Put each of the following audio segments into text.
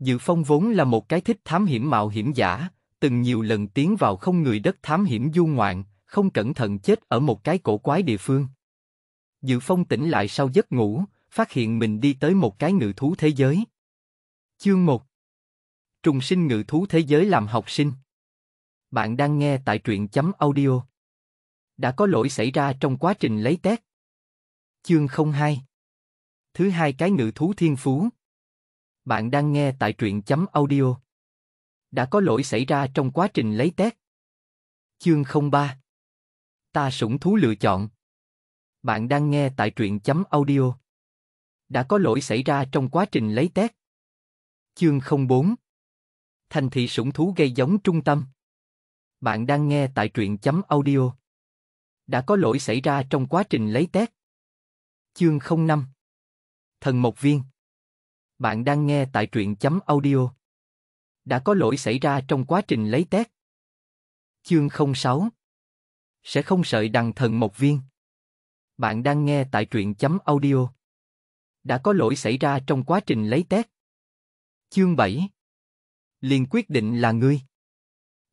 Dự Phong vốn là một cái thích thám hiểm mạo hiểm giả, từng nhiều lần tiến vào không người đất thám hiểm du ngoạn, không cẩn thận chết ở một cái cổ quái địa phương. Dự Phong tỉnh lại sau giấc ngủ, phát hiện mình đi tới một cái ngự thú thế giới. Chương 1 Trùng sinh ngự thú thế giới làm học sinh. Bạn đang nghe tại truyện chấm audio. Đã có lỗi xảy ra trong quá trình lấy test. Chương 02 Thứ hai cái ngự thú thiên phú bạn đang nghe tại truyện chấm audio. Đã có lỗi xảy ra trong quá trình lấy test. Chương 03 Ta sủng thú lựa chọn Bạn đang nghe tại truyện chấm audio. Đã có lỗi xảy ra trong quá trình lấy test. Chương 04 Thành thị sủng thú gây giống trung tâm Bạn đang nghe tại truyện chấm audio. Đã có lỗi xảy ra trong quá trình lấy test. Chương 05 Thần Mộc Viên bạn đang nghe tại truyện chấm audio. Đã có lỗi xảy ra trong quá trình lấy test. Chương 06 Sẽ không sợi đằng thần một viên. Bạn đang nghe tại truyện chấm audio. Đã có lỗi xảy ra trong quá trình lấy test. Chương 7 Liền quyết định là ngươi.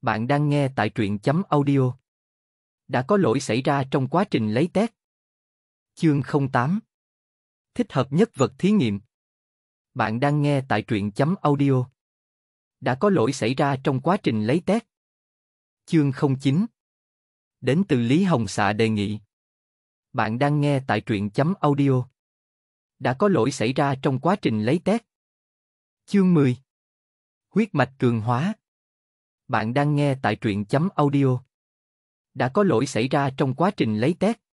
Bạn đang nghe tại truyện chấm audio. Đã có lỗi xảy ra trong quá trình lấy test. Chương 08 Thích hợp nhất vật thí nghiệm bạn đang nghe tại truyện chấm audio. Đã có lỗi xảy ra trong quá trình lấy test. Chương 09 Đến từ Lý Hồng Xạ đề nghị. Bạn đang nghe tại truyện chấm audio. Đã có lỗi xảy ra trong quá trình lấy test. Chương 10 Huyết mạch cường hóa. Bạn đang nghe tại truyện chấm audio. Đã có lỗi xảy ra trong quá trình lấy test.